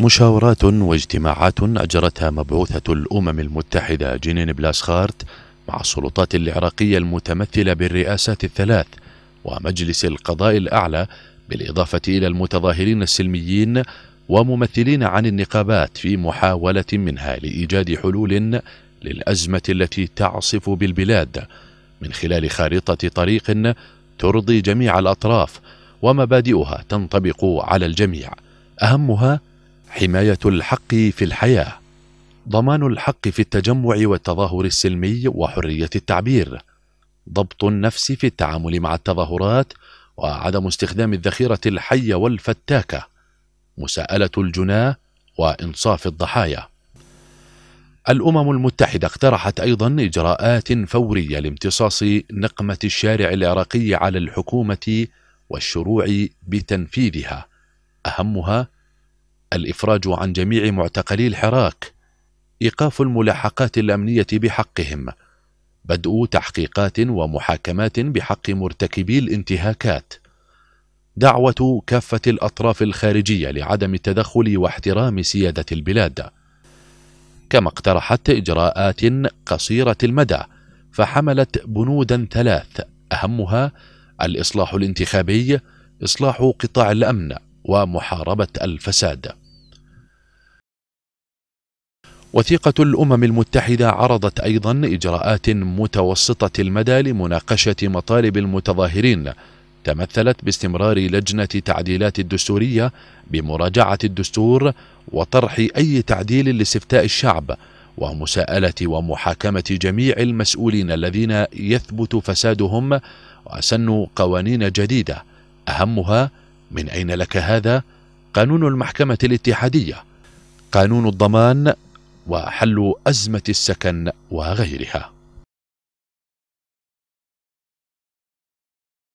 مشاورات واجتماعات أجرتها مبعوثة الأمم المتحدة جنين بلاسخارت مع السلطات العراقية المتمثلة بالرئاسات الثلاث ومجلس القضاء الأعلى بالإضافة إلى المتظاهرين السلميين وممثلين عن النقابات في محاولة منها لإيجاد حلول للأزمة التي تعصف بالبلاد من خلال خارطة طريق ترضي جميع الأطراف ومبادئها تنطبق على الجميع أهمها حمايه الحق في الحياه ضمان الحق في التجمع والتظاهر السلمي وحريه التعبير ضبط النفس في التعامل مع التظاهرات وعدم استخدام الذخيره الحيه والفتاكه مساءله الجناه وانصاف الضحايا الامم المتحده اقترحت ايضا اجراءات فوريه لامتصاص نقمه الشارع العراقي على الحكومه والشروع بتنفيذها اهمها الإفراج عن جميع معتقلي الحراك إيقاف الملاحقات الأمنية بحقهم بدء تحقيقات ومحاكمات بحق مرتكبي الانتهاكات دعوة كافة الأطراف الخارجية لعدم التدخل واحترام سيادة البلاد كما اقترحت إجراءات قصيرة المدى فحملت بنودا ثلاث أهمها الإصلاح الانتخابي إصلاح قطاع الأمن ومحاربة الفساد. وثيقة الأمم المتحدة عرضت أيضا إجراءات متوسطة المدى لمناقشة مطالب المتظاهرين تمثلت باستمرار لجنة تعديلات الدستورية بمراجعة الدستور وطرح أي تعديل لاستفتاء الشعب ومساءلة ومحاكمة جميع المسؤولين الذين يثبت فسادهم وسن قوانين جديدة أهمها من أين لك هذا؟ قانون المحكمة الاتحادية قانون الضمان وحل أزمة السكن وغيرها